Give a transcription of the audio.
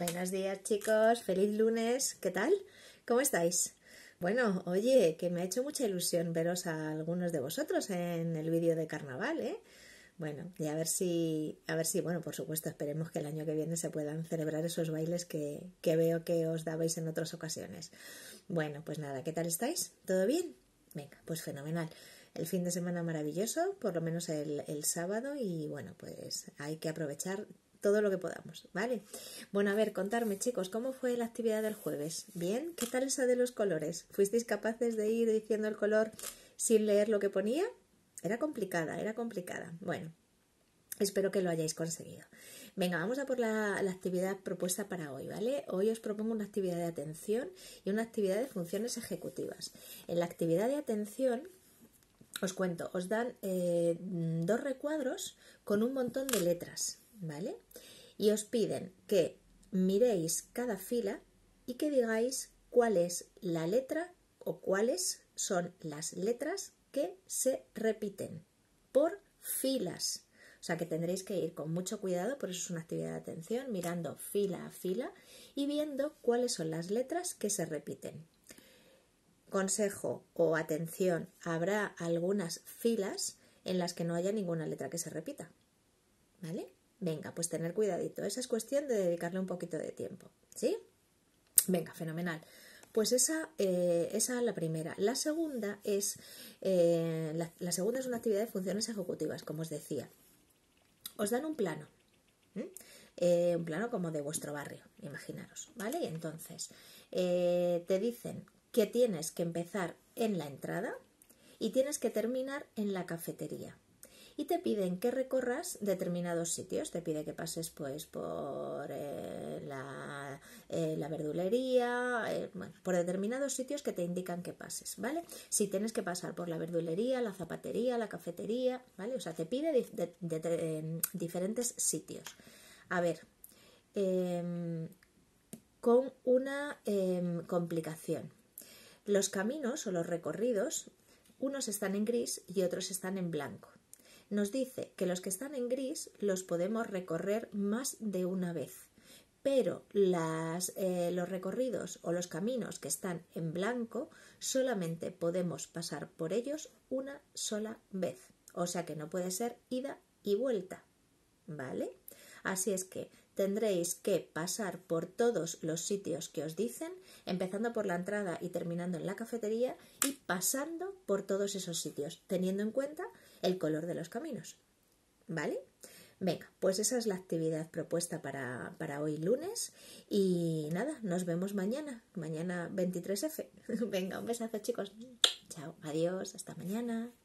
Buenos días chicos, feliz lunes, ¿qué tal? ¿Cómo estáis? Bueno, oye, que me ha hecho mucha ilusión veros a algunos de vosotros en el vídeo de carnaval, ¿eh? Bueno, y a ver si, a ver si, bueno, por supuesto, esperemos que el año que viene se puedan celebrar esos bailes que, que veo que os dabais en otras ocasiones. Bueno, pues nada, ¿qué tal estáis? ¿Todo bien? Venga, pues fenomenal. El fin de semana maravilloso, por lo menos el, el sábado, y bueno, pues hay que aprovechar todo lo que podamos, ¿vale? Bueno, a ver, contarme chicos, ¿cómo fue la actividad del jueves? ¿Bien? ¿Qué tal esa de los colores? ¿Fuisteis capaces de ir diciendo el color sin leer lo que ponía? Era complicada, era complicada. Bueno, espero que lo hayáis conseguido. Venga, vamos a por la, actividad propuesta para hoy, ¿vale? Hoy os propongo una actividad de atención y una actividad de funciones ejecutivas. En la actividad de atención, os cuento, os dan eh, dos recuadros con un montón de letras, ¿vale? Y os piden que miréis cada fila y que digáis cuál es la letra o cuáles son las letras que se repiten por filas. O sea que tendréis que ir con mucho cuidado, por eso es una actividad de atención, mirando fila a fila y viendo cuáles son las letras que se repiten. Consejo o atención, habrá algunas filas en las que no haya ninguna letra que se repita. ¿Vale? Venga, pues tener cuidadito. Esa es cuestión de dedicarle un poquito de tiempo. ¿Sí? Venga, fenomenal. Pues esa, eh, es la primera. La segunda es, eh, la, segunda es una actividad de funciones ejecutivas, como os decía. Os dan un plano, eh, un plano como de vuestro barrio, imaginaros, ¿vale? Y entonces te dicen que tienes que empezar en la entrada y tienes que terminar en la cafetería, y te piden que recorras determinados sitios. Te pide que pases pues por eh, eh, la, verdulería, eh, por determinados sitios que te indican que pases, ¿vale? Si tienes que pasar por la verdulería, la zapatería, la cafetería, ¿vale? O sea, te pide em, diferentes sitios. A ver, em, con una em, complicación. Los caminos o los recorridos, unos están en gris y otros están en blanco nos dice que los que están en gris los podemos recorrer más de una vez, pero eh, los recorridos o los caminos que están en blanco solamente podemos pasar por ellos una sola vez, o sea que no puede ser ida y vuelta, ¿vale? Así es que tendréis que pasar por todos los sitios que os dicen, empezando por la entrada y terminando en la cafetería y pasando por todos esos sitios, teniendo en cuenta el color de los caminos. ¿Vale? Venga, pues esa es la actividad propuesta para, hoy lunes y nada, nos vemos mañana, mañana 23F. Venga, un besazo chicos. Chao, adiós, hasta mañana.